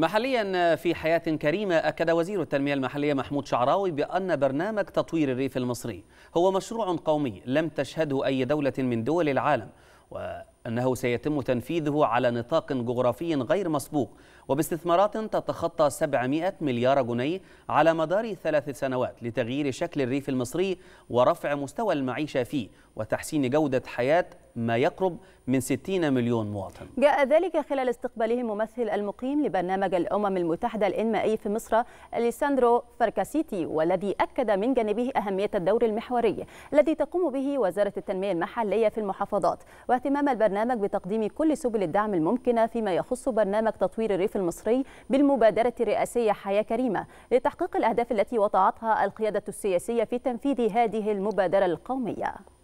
محليا آه، في حياة كريمة أكد وزير التنمية المحلية محمود شعراوي بأن برنامج تطوير الريف المصري هو مشروع قومي لم تشهده أي دولة من دول العالم وأنه سيتم تنفيذه على نطاق جغرافي غير مسبوق وباستثمارات تتخطى 700 مليار جنيه على مدار ثلاث سنوات لتغيير شكل الريف المصري ورفع مستوى المعيشة فيه وتحسين جودة حياة ما يقرب من 60 مليون مواطن جاء ذلك خلال استقباله ممثل المقيم لبرنامج الأمم المتحدة الإنمائي في مصر أليساندرو فركاسيتي والذي أكد من جانبه أهمية الدور المحوري الذي تقوم به وزارة التنمية المحلية في المحافظات واهتمام البرنامج بتقديم كل سبل الدعم الممكنة فيما يخص برنامج تطوير الريف المصري بالمبادرة الرئاسية حياة كريمة لتحقيق الأهداف التي وضعتها القيادة السياسية في تنفيذ هذه المبادرة القومية